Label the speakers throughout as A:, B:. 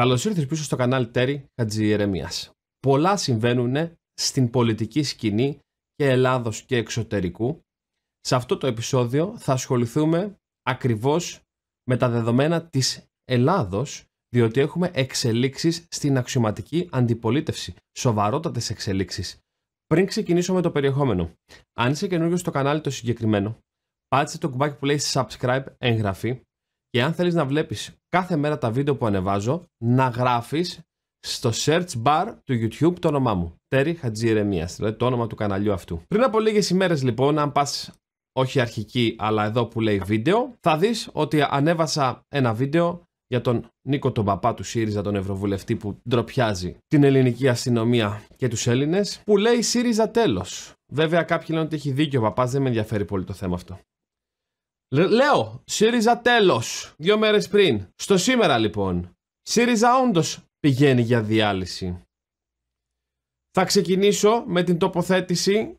A: Καλώς ήρθες πίσω στο κανάλι Τέρι Ερεμία. Πολλά συμβαίνουν στην πολιτική σκηνή και Ελλάδος και εξωτερικού. Σε αυτό το επεισόδιο θα ασχοληθούμε ακριβώς με τα δεδομένα της Ελλάδος, διότι έχουμε εξελίξεις στην αξιωματική αντιπολίτευση, σοβαρότατες εξελίξεις. Πριν ξεκινήσω με το περιεχόμενο, αν είσαι καινούριο στο κανάλι το συγκεκριμένο, πάτσε το κουμπάκι που λέει subscribe, εγγραφή και αν θέλεις να βλέπεις κάθε μέρα τα βίντεο που ανεβάζω, να γράφεις στο search bar του YouTube το όνομά μου. Τέρι Χατζηρεμία, δηλαδή το όνομα του καναλιού αυτού. Πριν από λίγες ημέρες λοιπόν, αν πας όχι αρχική, αλλά εδώ που λέει βίντεο, θα δεις ότι ανέβασα ένα βίντεο για τον Νίκο τον παπά του ΣΥΡΙΖΑ, τον Ευρωβουλευτή που ντροπιάζει την ελληνική αστυνομία και τους Έλληνες, που λέει ΣΥΡΙΖΑ τέλος. Βέβαια κάποιοι λένε ότι έχει δίκιο ο παπάς, δεν με ενδιαφέρει πολύ το θέμα αυτό. Λέω, ΣΥΡΙΖΑ τέλος. Δύο μέρες πριν. Στο σήμερα λοιπόν. ΣΥΡΙΖΑ όντως πηγαίνει για διάλυση. Θα ξεκινήσω με την τοποθέτηση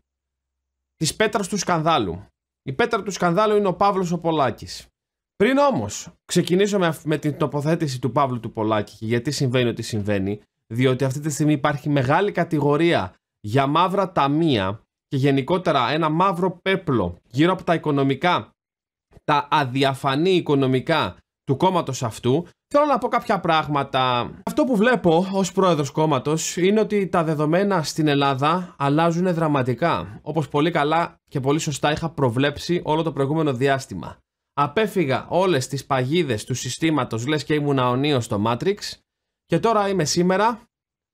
A: της πέτρας του σκανδάλου. Η πέτρα του σκανδάλου είναι ο Παύλος ο Πολάκης. Πριν όμως ξεκινήσω με, με την τοποθέτηση του Παύλου του Πολάκη και γιατί συμβαίνει ό,τι συμβαίνει, διότι αυτή τη στιγμή υπάρχει μεγάλη κατηγορία για μαύρα ταμεία και γενικότερα ένα μαύρο πέπλο γύρω από τα οικονομικά τα αδιαφανή οικονομικά του κόμματος αυτού, θέλω να πω κάποια πράγματα. Αυτό που βλέπω ως πρόεδρος κόμματος είναι ότι τα δεδομένα στην Ελλάδα αλλάζουν δραματικά. Όπως πολύ καλά και πολύ σωστά είχα προβλέψει όλο το προηγούμενο διάστημα. Απέφυγα όλες τις παγίδες του συστήματος, λες και ήμουν αωνίο στο Matrix, και τώρα είμαι σήμερα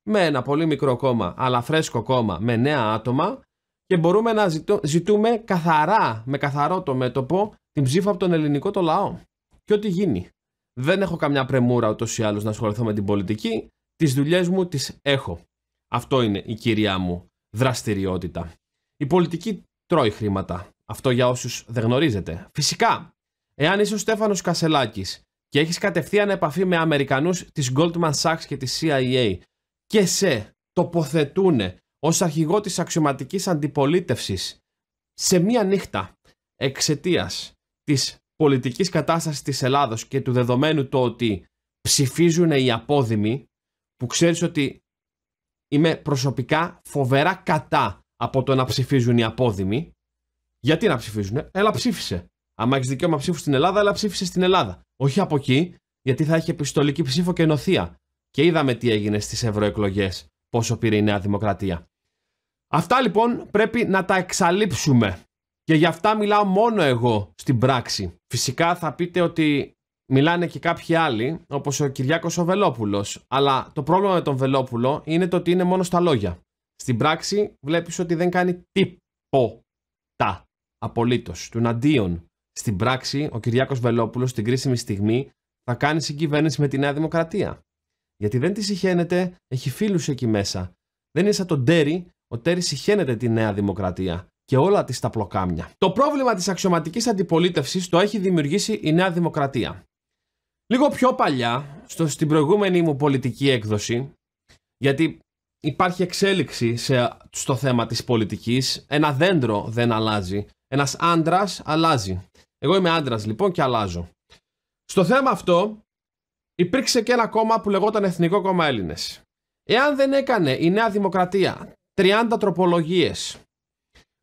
A: με ένα πολύ μικρό κόμμα, αλλά φρέσκο κόμμα, με νέα άτομα και μπορούμε να ζητούμε καθαρά, με καθαρό το μέτωπο, την ψήφα από τον ελληνικό το λαό. Και ό,τι γίνει. Δεν έχω καμιά πρεμούρα ούτως ή άλλως να ασχοληθώ με την πολιτική. Τις δουλειές μου τις έχω. Αυτό είναι η κυρία μου δραστηριότητα. Η πολιτική τρώει χρήματα. Αυτό για όσους δεν γνωρίζετε. Φυσικά, εάν είσαι ο Στέφανος Κασελάκης και έχεις κατευθείαν επαφή με Αμερικανούς της Goldman Sachs και της CIA και σε τοποθετούν ως αρχηγό της αξιωματικής αντιπολίτευσης σε μία νύχτα εξαιτίας της πολιτικής κατάστασης της Ελλάδος και του δεδομένου το ότι ψηφίζουν οι απόδημοι που ξέρεις ότι είμαι προσωπικά φοβερά κατά από το να ψηφίζουν οι απόδημοι. Γιατί να ψηφίζουν, έλα ψήφισε. Αν έχεις δικαίωμα ψήφου στην Ελλάδα, έλα ψήφισε στην Ελλάδα. Όχι από εκεί, γιατί θα έχει επιστολική ψήφο και νοθεία. Και είδαμε τι έγινε στις ευρωεκλογές, πόσο πήρε η Νέα Δημοκρατία. Αυτά λοιπόν πρέπει να τα εξαλείψουμε. Και γι' αυτά μιλάω μόνο εγώ στην πράξη. Φυσικά θα πείτε ότι μιλάνε και κάποιοι άλλοι, όπως ο Κυριάκος ο Βελόπουλος. Αλλά το πρόβλημα με τον Βελόπουλο είναι το ότι είναι μόνο στα λόγια. Στην πράξη βλέπεις ότι δεν κάνει τίποτα απολύτως, του αντίον. Στην πράξη ο Κυριάκος Βελόπουλος στην κρίσιμη στιγμή θα κάνει συγκυβέρνηση με τη Νέα Δημοκρατία. Γιατί δεν τη συχαίνεται, έχει φίλους εκεί μέσα. Δεν είναι σαν τον Τέρι, ο Τέρι συχαίνεται τη Νέα Δημοκρατία και όλα της τα πλοκάμια. Το πρόβλημα της αξιωματικής αντιπολίτευσης το έχει δημιουργήσει η Νέα Δημοκρατία. Λίγο πιο παλιά, στο, στην προηγούμενη μου πολιτική έκδοση, γιατί υπάρχει εξέλιξη στο θέμα της πολιτικής, ένα δέντρο δεν αλλάζει, ένας άντρας αλλάζει. Εγώ είμαι άντρας λοιπόν και αλλάζω. Στο θέμα αυτό υπήρξε και ένα κόμμα που λεγόταν Εθνικό Κόμμα Έλληνες. Εάν δεν έκανε η Νέα Δημοκρατία 30 τροπολογίες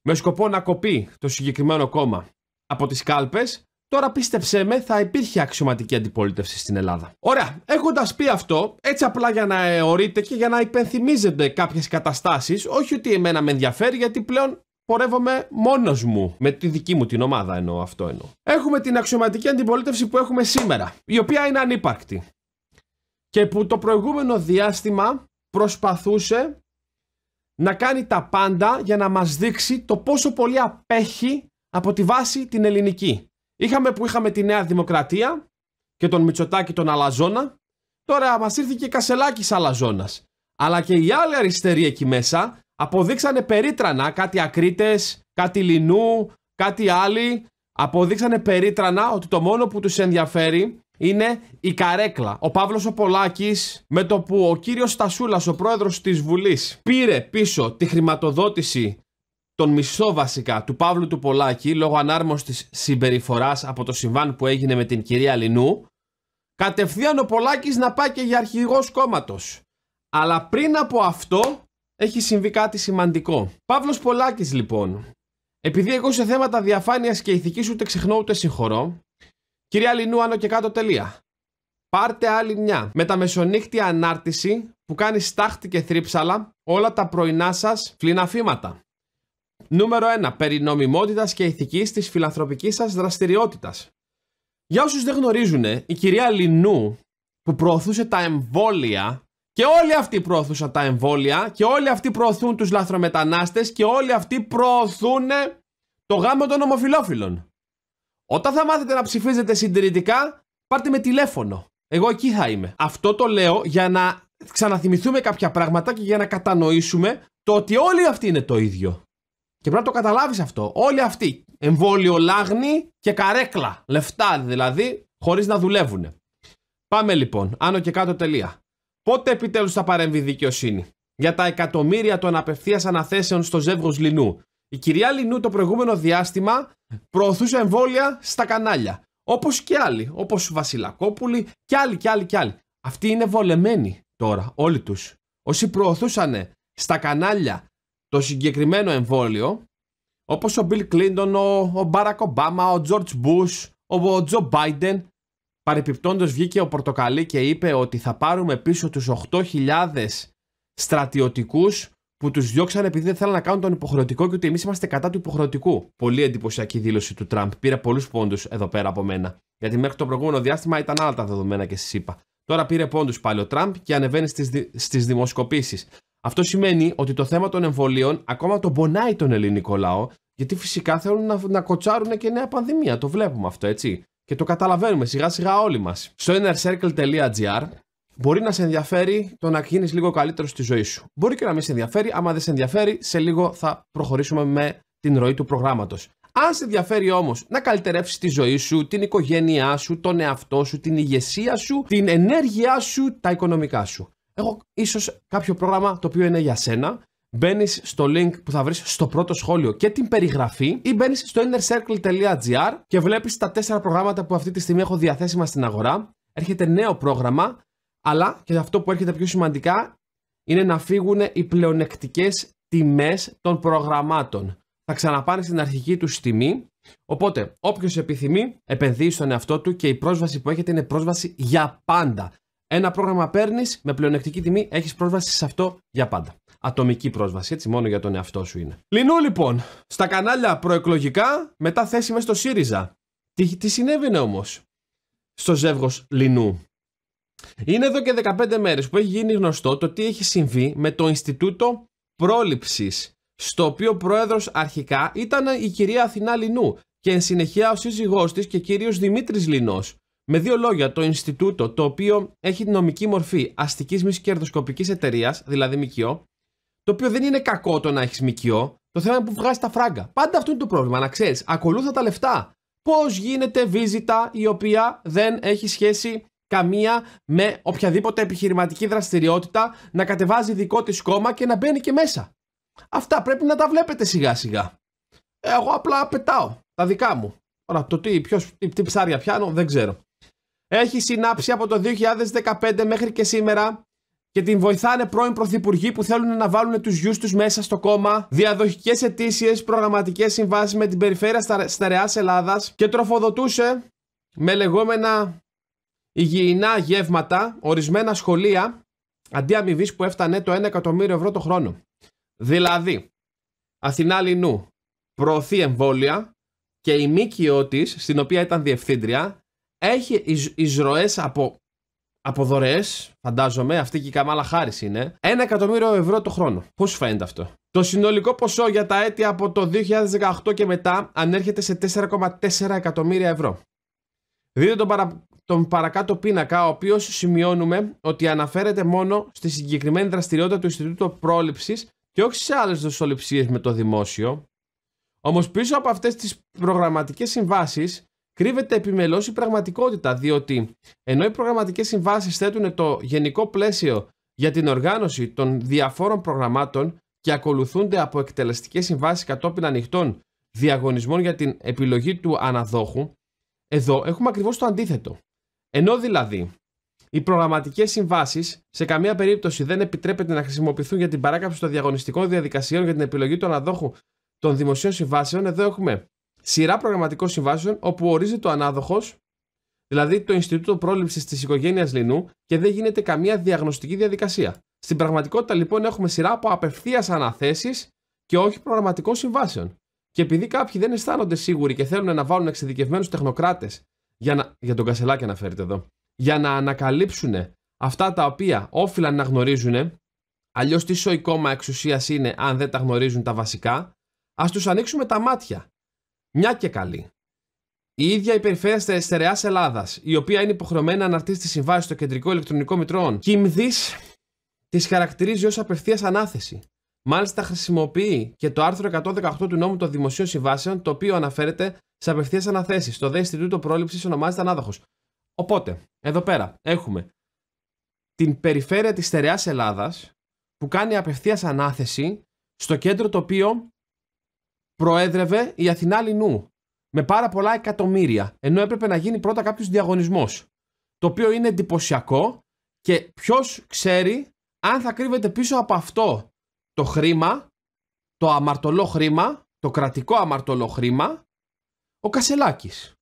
A: με σκοπό να κοπεί το συγκεκριμένο κόμμα από τις κάλπες, τώρα πίστεψέ με θα υπήρχε αξιωματική αντιπολίτευση στην Ελλάδα. Ωραία, έχοντας πει αυτό, έτσι απλά για να εωρείτε και για να υπενθυμίζετε κάποιες καταστάσεις, όχι ότι εμένα με ενδιαφέρει γιατί πλέον πορεύομαι μόνος μου. Με τη δική μου την ομάδα εννοώ, αυτό εννοώ. Έχουμε την αξιωματική αντιπολίτευση που έχουμε σήμερα, η οποία είναι ανύπαρκτη. Και που το προηγούμενο διάστημα προσπαθούσε να κάνει τα πάντα για να μας δείξει το πόσο πολύ απέχει από τη βάση την ελληνική. Είχαμε που είχαμε τη Νέα Δημοκρατία και τον Μητσοτάκη τον Αλαζόνα, τώρα μας ήρθε και Κασελάκης Αλαζόνας. Αλλά και οι άλλοι αριστεροί εκεί μέσα αποδείξανε περίτρανα κάτι ακρίτες, κάτι λινού, κάτι άλλοι. Αποδείξανε περίτρανα ότι το μόνο που τους ενδιαφέρει είναι η καρέκλα. Ο Παύλος ο Πολάκης, με το που ο κύριος Στασούλας, ο πρόεδρος της Βουλής, πήρε πίσω τη χρηματοδότηση τον μισό βασικά του Παύλου του Πολάκη λόγω ανάρμοστης συμπεριφοράς από το συμβάν που έγινε με την κυρία Λινού, κατευθείαν ο Πολάκης να πάει και για αρχηγός κόμματος. Αλλά πριν από αυτό έχει συμβεί κάτι σημαντικό. Παύλος Πολάκης λοιπόν, επειδή εγώ σε θέματα διαφάνειας και ηθικής ούτε ξεχνώ ούτε συγχωρώ, Κυρία Λινού, άνω και κάτω τελεία. Πάρτε άλλη μια. Με τα μεσονύχτια ανάρτηση που κάνει στάχτη και θρύψαλα όλα τα πρωινά σας φλιναφήματα. Νούμερο 1. Περί και ηθικής της φιλανθρωπικής σας δραστηριότητας. Για όσους δεν γνωρίζουν, η κυρία Λινού που προωθούσε τα εμβόλια και όλοι αυτοί προωθούσαν τα εμβόλια και όλοι αυτοί προωθούν τους λαθρομετανάστες και όλοι αυτοί προωθούν το γάμο των ομοφιλόφιλων. Όταν θα μάθετε να ψηφίζετε συντηρητικά, πάρτε με τηλέφωνο. Εγώ εκεί θα είμαι. Αυτό το λέω για να ξαναθυμηθούμε κάποια πράγματα και για να κατανοήσουμε το ότι όλοι αυτοί είναι το ίδιο. Και πρέπει να το καταλάβεις αυτό. Όλοι αυτοί. Εμβόλιο, λάγνη και καρέκλα. Λεφτά δηλαδή, χωρίς να δουλεύουν. Πάμε λοιπόν. Άνω και κάτω τελεία. Πότε επιτέλους θα παρέμβει η δικαιοσύνη. Για τα εκατομμύρια των απευθείας αναθέσεων στο ζεύγος Λινού. Η κυρία Λινού το προηγούμενο διάστημα προωθούσε εμβόλια στα κανάλια. Όπως και άλλοι, όπως Βασιλακόπουλοι και άλλοι και άλλοι και άλλοι. Αυτοί είναι βολεμένοι τώρα, όλοι τους. Όσοι προωθούσαν στα κανάλια το συγκεκριμένο εμβόλιο, όπως ο Μπιλ Κλίντον, ο Barack Obama, ο George Μπούς, ο Τζο Μπάιντεν. Παρεπιπτόντως βγήκε ο Πορτοκαλί και είπε ότι θα πάρουμε πίσω τους 8.000 στρατιωτικούς που τους διώξαν επειδή δεν θέλαν να κάνουν τον υποχρεωτικό και ότι εμείς είμαστε κατά του υποχρεωτικού. Πολύ εντυπωσιακή δήλωση του Τραμπ. Πήρε πολλούς πόντους εδώ πέρα από μένα. Γιατί μέχρι το προηγούμενο διάστημα ήταν άλλα τα δεδομένα και σας είπα. Τώρα πήρε πόντους πάλι ο Τραμπ και ανεβαίνει στις δημοσκοπήσεις. Αυτό σημαίνει ότι το θέμα των εμβολίων ακόμα τον πονάει τον ελληνικό λαό, γιατί φυσικά θέλουν να, να κοτσάρουν και νέα πανδημία. Το βλέπουμε αυτό, έτσι. Και το καταλαβαίνουμε σιγά σιγά όλοι μας. Στο innercircle.gr Μπορεί να σε ενδιαφέρει το να γίνεις λίγο καλύτερος στη ζωή σου. Μπορεί και να μην σε ενδιαφέρει. Άμα δεν σε ενδιαφέρει, σε λίγο θα προχωρήσουμε με την ροή του προγράμματος. Αν σε ενδιαφέρει όμως να καλυτερεύσεις τη ζωή σου, την οικογένειά σου, τον εαυτό σου, την ηγεσία σου, την ενέργειά σου, τα οικονομικά σου. Έχω ίσως κάποιο πρόγραμμα το οποίο είναι για σένα. Μπαίνεις στο link που θα βρεις στο πρώτο σχόλιο και την περιγραφή ή μπαίνεις στο innercircle.gr και βλέπεις τα τέσσερα προγράμματα που αυτή τη στιγμή έχω διαθέσιμα στην αγορά. Έρχεται νέο πρόγραμμα αλλά και αυτό που έρχεται πιο σημαντικά είναι να φύγουν οι πλεονεκτικές τιμές των προγραμμάτων. Θα ξαναπάνε στην αρχική τους τιμή, οπότε όποιος επιθυμεί επενδύει στον εαυτό του και η πρόσβαση που έχετε είναι πρόσβαση για πάντα. Ένα πρόγραμμα παίρνεις με πλεονεκτική τιμή, έχεις πρόσβαση σε αυτό για πάντα. Ατομική πρόσβαση, έτσι, μόνο για τον εαυτό σου είναι. Λινού λοιπόν, στα κανάλια προεκλογικά, μετά θέση μες στο ΣΥΡΙΖΑ. Τι, τι συνέβαινε όμως στο ζεύγος Λινού. Είναι εδώ και 15 μέρες που έχει γίνει γνωστό το τι έχει συμβεί με το Ινστιτούτο Πρόληψης, στο οποίο πρόεδρος αρχικά ήταν η κυρία Αθηνά Λινού και εν συνεχεία ο σύζυγός της και κύριος Δημήτρης Λινός. Με δύο λόγια, το Ινστιτούτο, το οποίο έχει νομική μορφή αστικής μη κερδοσκοπικής εταιρείας, δηλαδή ΜΚΙΟ, το οποίο δεν είναι κακό το να έχεις ΜΚΙΟ, το θέμα είναι που βγάζεις τα φράγκα. Πάντα αυτό είναι το πρόβλημα, να ξέρεις. Ακολούθα τα λεφτά. Πώς γίνεται βίζιτα η οποία δεν έχει σχέση καμία με οποιαδήποτε επιχειρηματική δραστηριότητα, να κατεβάζει δικό της κόμμα και να μπαίνει και μέσα. Αυτά πρέπει να τα βλέπετε σιγά σιγά. Ε, εγώ απλά πετάω τα δικά μου. Τώρα το τι, ποιος, τι, ψάρια πιάνω δεν ξέρω. Έχει συνάψει από το 2015 μέχρι και σήμερα και την βοηθάνε πρώην πρωθυπουργοί που θέλουν να βάλουν τους γιους τους μέσα στο κόμμα, διαδοχικές αιτήσεις, προγραμματικές συμβάσεις με την περιφέρεια στα, στα Ελλάδας και τροφοδοτούσε με λεγόμενα υγιεινά γεύματα, ορισμένα σχολεία αντί αμοιβής που έφτανε το 1 εκατομμύριο ευρώ το χρόνο. Δηλαδή, Αθηνά Λινού προωθεί εμβόλια και η ΜΚΟ της, στην οποία ήταν διευθύντρια, έχει εισρωέ από, από δωρεές, φαντάζομαι, αυτή και η Καμάλα Χάρη είναι, 1 εκατομμύριο ευρώ το χρόνο. Πώς σου φαίνεται αυτό. Το συνολικό ποσό για τα έτη από το 2018 και μετά ανέρχεται σε 4,4 εκατομμύρια ευρώ. Δείτε τον παρα τον παρακάτω πίνακα, ο οποίος σημειώνουμε ότι αναφέρεται μόνο στη συγκεκριμένη δραστηριότητα του Ινστιτούτου Πρόληψης και όχι σε άλλες δοσοληψίες με το δημόσιο. Όμως πίσω από αυτές τις προγραμματικές συμβάσεις κρύβεται επιμελώς η πραγματικότητα, διότι ενώ οι προγραμματικές συμβάσεις θέτουν το γενικό πλαίσιο για την οργάνωση των διαφόρων προγραμμάτων και ακολουθούνται από εκτελεστικές συμβάσεις κατόπιν ανοιχτών διαγωνισμών για την επιλογή του αναδόχου, εδώ έχουμε ακριβώς το αντίθετο. Ενώ δηλαδή οι προγραμματικές συμβάσεις σε καμία περίπτωση δεν επιτρέπεται να χρησιμοποιηθούν για την παράκαμψη των διαγωνιστικών διαδικασιών για την επιλογή του αναδόχου των δημοσίων συμβάσεων, εδώ έχουμε σειρά προγραμματικών συμβάσεων όπου ορίζεται ο ανάδοχος, δηλαδή το Ινστιτούτο Πρόληψης της Οικογένειας Λινού, και δεν γίνεται καμία διαγνωστική διαδικασία. Στην πραγματικότητα λοιπόν έχουμε σειρά από απευθείας αναθέσεις και όχι προγραμματικών συμβάσεων. Και επειδή κάποιοι δεν αισθάνονται σίγουροι και θέλουν να βάλουν εξειδικευμένους τεχνοκράτες για, να, για τον Κασελάκη αναφέρεται εδώ, για να ανακαλύψουν αυτά τα οποία όφυλαν να γνωρίζουν, αλλιώς τι σοϊκόμα εξουσίας είναι αν δεν τα γνωρίζουν τα βασικά, ας τους ανοίξουμε τα μάτια. Μια και καλή. Η ίδια η Περιφέρεια Στερεάς Ελλάδας, η οποία είναι υποχρεωμένη να αναρτήσει τη συμβάση στο κεντρικό ηλεκτρονικό μητρό, Κιμδή τη χαρακτηρίζει ως απευθείας ανάθεση. Μάλιστα, χρησιμοποιεί και το άρθρο 118 του νόμου των Δημοσίων Συμβάσεων, το οποίο αναφέρεται σε απευθείας αναθέσεις. Το δε Ινστιτούτο Πρόληψη ονομάζεται Ανάδοχος. Οπότε, εδώ πέρα έχουμε την περιφέρεια της στερεάς Ελλάδας που κάνει απευθείας ανάθεση στο κέντρο το οποίο προέδρευε η Αθηνά Λινού με πάρα πολλά εκατομμύρια. Ενώ έπρεπε να γίνει πρώτα κάποιος διαγωνισμός. Το οποίο είναι εντυπωσιακό και ποιος ξέρει αν θα κρύβεται πίσω από αυτό το χρήμα, το αμαρτωλό χρήμα, το κρατικό αμαρτωλό χρήμα ο Κασελάκης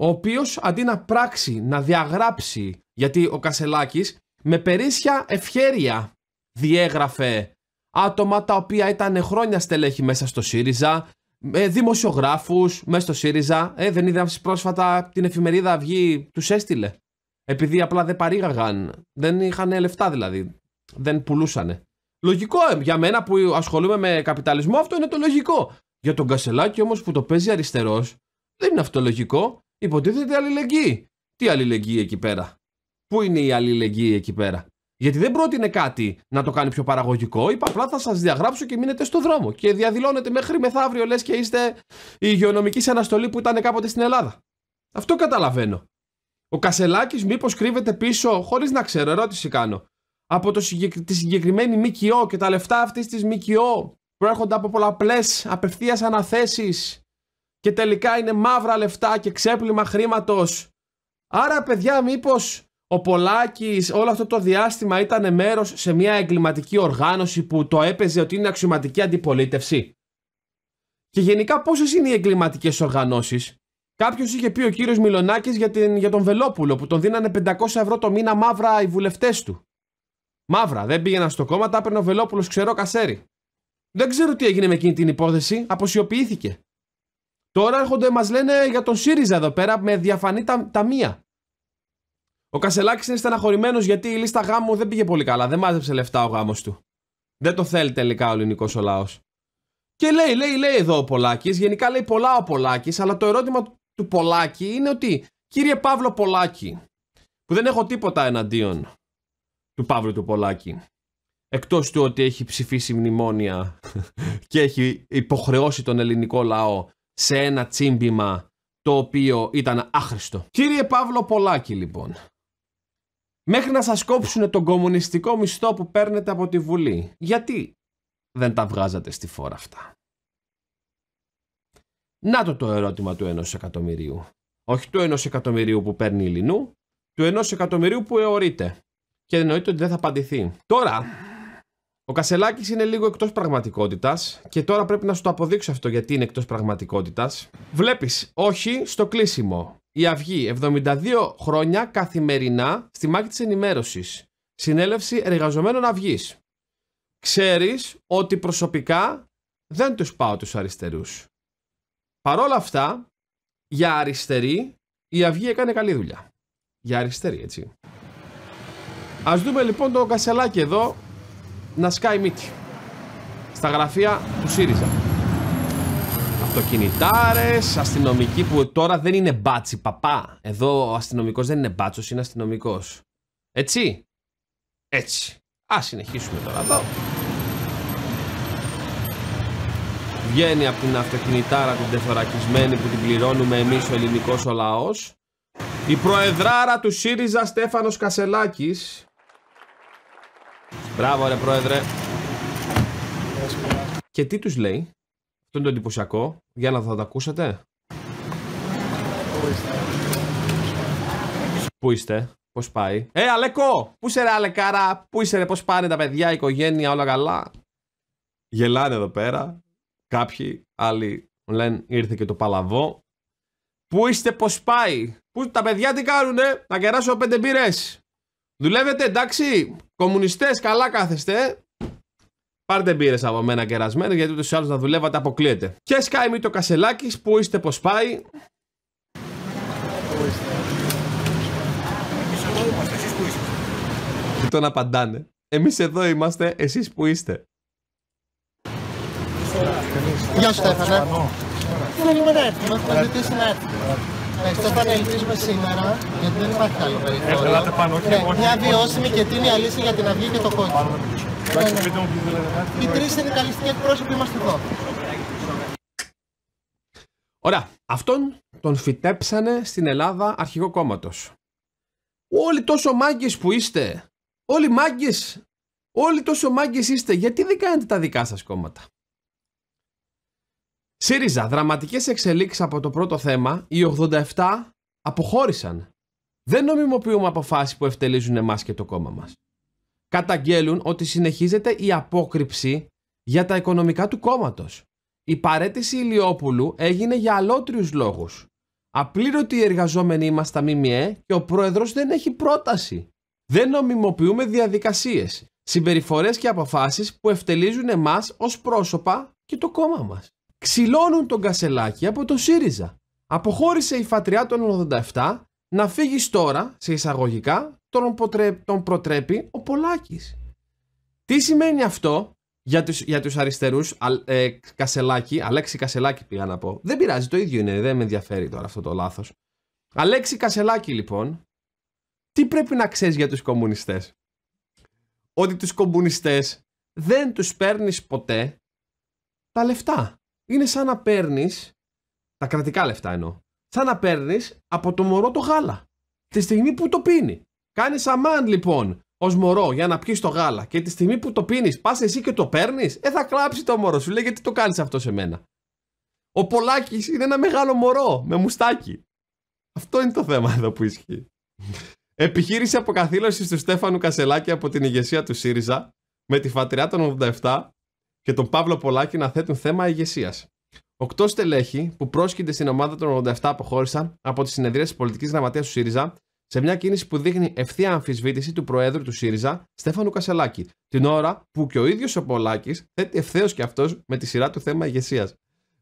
A: ο οποίος αντί να πράξει, να διαγράψει, γιατί ο Κασελάκης με περίσσια ευχέρεια διέγραφε άτομα τα οποία ήταν χρόνια στελέχη μέσα στο ΣΥΡΙΖΑ, ε, δημοσιογράφους μέσα στο ΣΥΡΙΖΑ, ε, δεν είδαμε πρόσφατα την εφημερίδα Αυγή, τους έστειλε. Επειδή απλά δεν παρήγαγαν, δεν είχαν λεφτά δηλαδή, δεν πουλούσανε. Λογικό ε, για μένα που ασχολούμαι με καπιταλισμό αυτό είναι το λογικό. Για τον Κασελάκη όμως που το παίζει αριστερός, δεν είναι αυτό λογικό. Υποτίθεται αλληλεγγύη. Τι αλληλεγγύη εκεί πέρα. Πού είναι η αλληλεγγύη εκεί πέρα. Γιατί δεν πρότεινε κάτι να το κάνει πιο παραγωγικό. Είπα απλά θα σας διαγράψω και μείνετε στο δρόμο. Και διαδηλώνετε μέχρι μεθαύριο λες και είστε η υγειονομικής αναστολή που ήταν κάποτε στην Ελλάδα. Αυτό καταλαβαίνω. Ο Κασελάκης μήπως κρύβεται πίσω, χωρίς να ξέρω, ερώτηση κάνω. Από το συγκεκ... τη συγκεκριμένη ΜΚΟ και τα λεφτά αυτής της ΜΚΟ προέρχονται από πολλαπλές απευθείας αναθέσεις. και τελικά είναι μαύρα λεφτά και ξέπλυμα χρήματος. Άρα παιδιά μήπως, ο Πολάκης όλο αυτό το διάστημα ήταν μέρος σε μια εγκληματική οργάνωση που το έπαιζε ότι είναι αξιωματική αντιπολίτευση. Και γενικά πόσες είναι οι εγκληματικές οργανώσεις, Κάποιος είχε πει ο κύριος Μιλονάκη για, για τον Βελόπουλο που τον δίνανε 500 ευρώ το μήνα μαύρα οι βουλευτές του. Μαύρα, δεν πήγαιναν στο κόμμα, τα έπαιρνε ο Βελόπουλος ξερό κασέρι. Δεν ξέρω τι έγινε με εκείνη την υπόθεση. Αποσιοποιήθηκε. Τώρα έρχονται, μας λένε για τον ΣΥΡΙΖΑ εδώ πέρα με διαφανή τα, ταμεία. Ο Κασελάκης είναι στεναχωρημένος γιατί η λίστα γάμου δεν πήγε πολύ καλά. Δεν μάζεψε λεφτά ο γάμος του. Δεν το θέλει τελικά ο ελληνικός ο λαός. Και λέει, λέει, λέει εδώ ο Πολάκης. Γενικά λέει πολλά ο Πολάκης, αλλά το ερώτημα του Πολάκη είναι ότι, κύριε Παύλο Πολάκη, που δεν έχω τίποτα εναντίον του Παύλου του Πολάκη, εκτός του ότι έχει ψηφίσει μνημόνια και έχει υποχρεώσει τον ελληνικό λαό σε ένα τσίμπημα το οποίο ήταν άχρηστο. Κύριε Παύλο Πολάκη λοιπόν, μέχρι να σας κόψουν τον κομμουνιστικό μισθό που παίρνετε από τη Βουλή, γιατί δεν τα βγάζατε στη φόρα αυτά. Να το το ερώτημα του ενός εκατομμυρίου. Όχι του ενός εκατομμυρίου που παίρνει η Λινού, του ενός εκατομμυρίου που εωρείται. Και εννοείται ότι δεν θα απαντηθεί. Τώρα, ο Κασελάκης είναι λίγο εκτός πραγματικότητας και τώρα πρέπει να σου το αποδείξω αυτό γιατί είναι εκτός πραγματικότητας. Βλέπεις, όχι στο κλείσιμο. Η Αυγή, 72 χρόνια καθημερινά στη μάχη της ενημέρωσης. Συνέλευση εργαζομένων Αυγής. Ξέρεις ότι προσωπικά δεν τους πάω τους αριστερούς. Παρόλα αυτά, για αριστερή, η Αυγή έκανε καλή δουλειά. Για αριστερή, έτσι. Ας δούμε λοιπόν τον Κασελάκη εδώ, να σκάει μύτη. Στα γραφεία του ΣΥΡΙΖΑ. Αυτοκινητάρες, αστυνομικοί που τώρα δεν είναι μπάτσι, παπά. Εδώ ο αστυνομικός δεν είναι μπάτσος, είναι αστυνομικός. Έτσι. Έτσι. Ας συνεχίσουμε τώρα εδώ. Βγαίνει από την αυτοκινητάρα την τεθωρακισμένη που την πληρώνουμε εμείς ο ελληνικός ο λαός. Η προεδράρα του ΣΥΡΙΖΑ Στέφανος Κασελάκης Μπράβο ρε πρόεδρε. Και τι τους λέει. Αυτό είναι το εντυπωσιακό. Για να θα τα ακούσετε. Πού είστε. Πώς πάει. Ε, Αλεκό! Πού είσαι, ρε, Αλεκάρα! Πού είσαι, ρε, πώς πάνε τα παιδιά, η οικογένεια, όλα καλά. Γελάνε εδώ πέρα. Κάποιοι άλλοι λένε ήρθε και το παλαβό. Πού είστε, πώς πάει. Πού τα παιδιά τι κάνουνε, να κεράσω πέντε Δουλεύετε, εντάξει. Κομμουνιστές, καλά κάθεστε. Πάρτε μπύρες από μένα κερασμένοι, γιατί ούτως ή άλλως να δουλεύατε αποκλείεται. Και σκάι μη το κασελάκι, πού είστε, πώς πάει. Και τον απαντάνε. Εμείς εδώ είμαστε, εσείς που είστε. Γεια σου, Στέφανε. Δεν να έρθουμε, αυτό θα ελπίζουμε σήμερα, γιατί δεν υπάρχει άλλο περιθώριο. Ε, πάνω, όχι, ναι, μια βιώσιμη και τίμια λύση για την αυγή και το κόκκινο. Οι τρεις συνδικαλιστικοί εκπρόσωποι είμαστε εδώ. Ωραία. Αυτόν τον φυτέψανε στην Ελλάδα αρχηγό κόμματος. Όλοι τόσο μάγκες που είστε. Όλοι μάγκες. Όλοι τόσο μάγκες είστε. Γιατί δεν κάνετε τα δικά σας κόμματα. ΣΥΡΙΖΑ, δραματικές εξελίξεις από το πρώτο θέμα, οι 87 αποχώρησαν. Δεν νομιμοποιούμε αποφάσεις που ευτελίζουν εμάς και το κόμμα μας. Καταγγέλουν ότι συνεχίζεται η απόκρυψη για τα οικονομικά του κόμματος. Η παρέτηση Ηλιόπουλου έγινε για αλότριους λόγους. Απλήρωτοι οι εργαζόμενοι είμαστε στα ΜΜΕ και ο πρόεδρος δεν έχει πρόταση. Δεν νομιμοποιούμε διαδικασίες, συμπεριφορές και αποφάσεις που ευτελίζουν εμάς ως πρόσωπα και το κόμμα μας ξυλώνουν τον Κασελάκη από το ΣΥΡΙΖΑ. Αποχώρησε η φατριά των 87 να φύγει τώρα, σε εισαγωγικά, τον, ποτρέ, τον προτρέπει ο Πολάκης. Τι σημαίνει αυτό για τους, για τους αριστερούς, α, ε, Κασελάκη, Αλέξη Κασελάκη πήγα να πω. Δεν πειράζει, το ίδιο είναι, δεν με ενδιαφέρει τώρα αυτό το λάθος. Αλέξη Κασελάκη λοιπόν, τι πρέπει να ξέρεις για τους κομμουνιστές. Ότι τους κομμουνιστές δεν τους παίρνεις ποτέ τα λεφτά είναι σαν να παίρνεις. Τα κρατικά λεφτά εννοώ. Σαν να παίρνεις από το μωρό το γάλα. Τη στιγμή που το πίνει. Κάνεις αμάν λοιπόν ως μωρό για να πιεις το γάλα. Και τη στιγμή που το πίνεις, πας εσύ και το παίρνεις. Ε, θα κλάψει το μωρό σου. Λέει γιατί το κάνεις αυτό σε μένα. Ο Πολάκης είναι ένα μεγάλο μωρό με μουστάκι. Αυτό είναι το θέμα εδώ που ισχύει. Επιχείρηση αποκαθήλωσης του Στέφανου Κασελάκη από την ηγεσία του ΣΥΡΙΖΑ με τη φατριά των 87 και τον Παύλο Πολάκη να θέτουν θέμα ηγεσίας. Οκτώ στελέχοι που πρόσκυνται στην ομάδα των 87 αποχώρησαν από τις συνεδρίες της πολιτικής γραμματεία του ΣΥΡΙΖΑ σε μια κίνηση που δείχνει ευθεία αμφισβήτηση του Προέδρου του ΣΥΡΙΖΑ, Στέφανου Κασελάκη, την ώρα που και ο ίδιος ο Πολάκης θέτει ευθέως και αυτός με τη σειρά του θέμα ηγεσίας.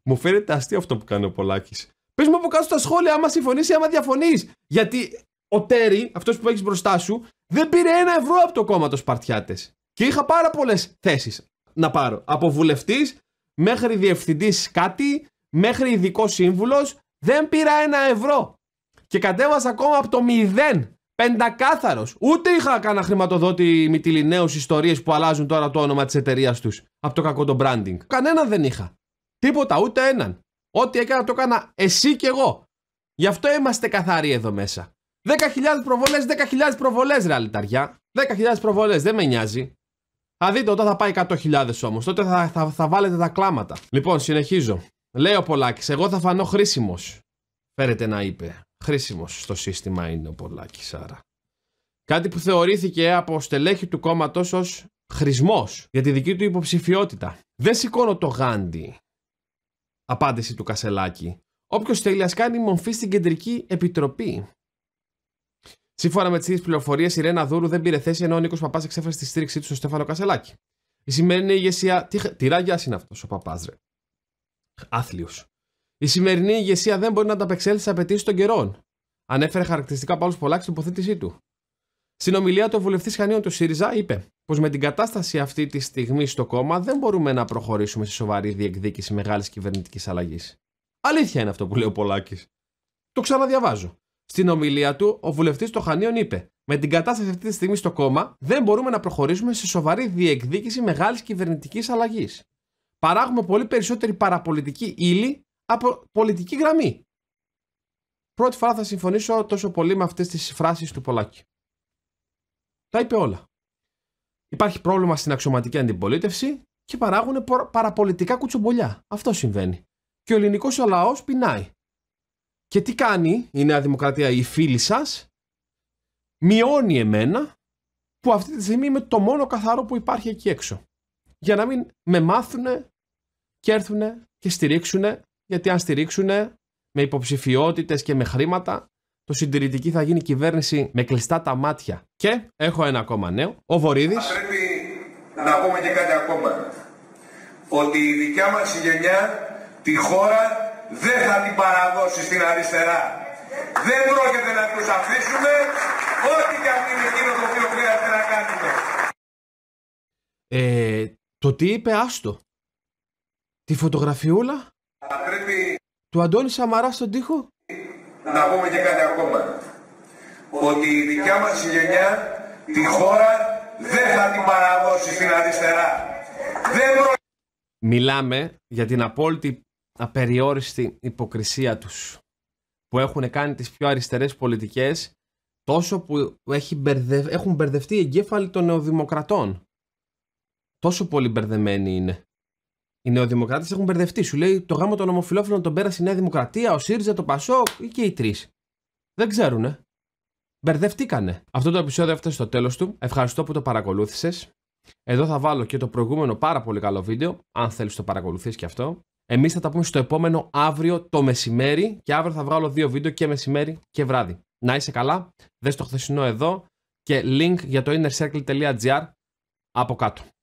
A: Μου φαίνεται αστείο αυτό που κάνει ο Πολάκης. Πες μου από κάτω στα σχόλια, άμα συμφωνείς ή άμα διαφωνείς. Γιατί ο Τέρι, αυτός που έχεις μπροστά σου, δεν πήρε ένα ευρώ από το κόμμα του Σπαρτιάτες. Και είχα πάρα πολλές θέσεις να πάρω. Από βουλευτής μέχρι διευθυντής κάτι, μέχρι ειδικός σύμβουλος, δεν πήρα ένα ευρώ. Και κατέβασα ακόμα από το μηδέν. Πεντακάθαρος. Ούτε είχα κανένα χρηματοδότη μυτιλινέου ιστορίες που αλλάζουν τώρα το όνομα της εταιρείας τους από το κακό το branding. κανένα δεν είχα. Τίποτα, ούτε έναν. Ό,τι έκανα το έκανα εσύ και εγώ. Γι' αυτό είμαστε καθαροί εδώ μέσα. 10.000 προβολέ, 10.000 προβολές, ρε αλυταριά. 10.000 προβολές, δεν με νοιάζει. Θα δείτε όταν θα πάει 100.000 όμως. Τότε θα, θα, βάλετε τα κλάματα. Λοιπόν, συνεχίζω. Λέω Πολάκης, εγώ θα φανώ χρήσιμος. Φέρετε να είπε. Χρήσιμος στο σύστημα είναι ο Πολάκης, άρα. Κάτι που θεωρήθηκε από στελέχη του κόμματος ως χρησμός για τη δική του υποψηφιότητα. Δεν σηκώνω το γάντι. Απάντηση του Κασελάκη. Όποιος θέλει ας κάνει μορφή στην κεντρική επιτροπή. Σύμφωνα με τις ίδιε πληροφορίες, η Ρένα Δούρου δεν πήρε θέση ενώ ο Νίκος Παπάς εξέφρασε τη στήριξή του στον Στέφανο Κασελάκη. Η σημερινή ηγεσία. Τι, τι ραγιά είναι αυτός ο Παπάς, ρε. Άθλιος. Η σημερινή ηγεσία δεν μπορεί να ανταπεξέλθει στι απαιτήσεις των καιρών. Ανέφερε χαρακτηριστικά Παύλο Πολάκη στην τοποθέτησή του. Στην ομιλία του, ο βουλευτής Χανίων του ΣΥΡΙΖΑ είπε πως με την κατάσταση αυτή τη στιγμή στο κόμμα δεν μπορούμε να προχωρήσουμε σε σοβαρή διεκδίκηση μεγάλης κυβερνητικής αλλαγής. Αλήθεια είναι αυτό που λέει ο Πολάκης. Το ξαναδιαβάζω. Στην ομιλία του, ο βουλευτής των Χανίων είπε: Με την κατάσταση αυτή τη στιγμή στο κόμμα, δεν μπορούμε να προχωρήσουμε σε σοβαρή διεκδίκηση μεγάλης κυβερνητικής αλλαγής. Παράγουμε πολύ περισσότερη παραπολιτική ύλη από πολιτική γραμμή. Πρώτη φορά θα συμφωνήσω τόσο πολύ με αυτές τις φράσεις του Πολάκη. Τα είπε όλα. Υπάρχει πρόβλημα στην αξιωματική αντιπολίτευση και παράγουν παραπολιτικά κουτσομπολιά. Αυτό συμβαίνει. Και ο ελληνικός λαός πεινάει. Και τι κάνει η Νέα Δημοκρατία, η φίλη σας, μειώνει εμένα, που αυτή τη στιγμή είμαι το μόνο καθαρό που υπάρχει εκεί έξω. Για να μην με μάθουν και έρθουν και στηρίξουν, γιατί αν στηρίξουν με υποψηφιότητες και με χρήματα, το συντηρητική θα γίνει κυβέρνηση με κλειστά τα μάτια. Και έχω ένα ακόμα νέο, ο Βορύδης. Πρέπει να πούμε και κάτι ακόμα. Ότι η δικιά μας γενιά τη χώρα δεν θα την παραδώσει στην αριστερά. Δεν πρόκειται να τους αφήσουμε ό,τι και αν είναι εκείνο το οποίο χρειάζεται να κάνουμε. Ε, το τι είπε άστο. Τη φωτογραφιούλα πρέπει... του Αντώνη Σαμαρά στον τοίχο. Να πούμε και κάτι ακόμα. Ότι η δικιά μας γενιά τη χώρα δεν θα την παραδώσει στην αριστερά. Δεν προ... Μιλάμε για την απόλυτη απεριόριστη υποκρισία τους που έχουν κάνει τις πιο αριστερές πολιτικές τόσο που έχει μπερδευ... έχουν μπερδευτεί οι εγκέφαλοι των νεοδημοκρατών. Τόσο πολύ μπερδεμένοι είναι. Οι νεοδημοκράτες έχουν μπερδευτεί. Σου λέει το γάμο των ομοφυλόφιλων τον πέρασε η Νέα Δημοκρατία, ο ΣΥΡΙΖΑ, το ΠΑΣΟ ή και οι τρεις. Δεν ξέρουνε. Μπερδευτήκανε. Αυτό το επεισόδιο έφτασε στο τέλος του. Ευχαριστώ που το παρακολούθησες. Εδώ θα βάλω και το προηγούμενο πάρα πολύ καλό βίντεο, αν θέλεις το παρακολουθείς και αυτό. Εμείς θα τα πούμε στο επόμενο αύριο το μεσημέρι. Και αύριο θα βγάλω δύο βίντεο και μεσημέρι και βράδυ. Να είσαι καλά. δες το χθεσινό εδώ και link για το innercircle.gr από κάτω.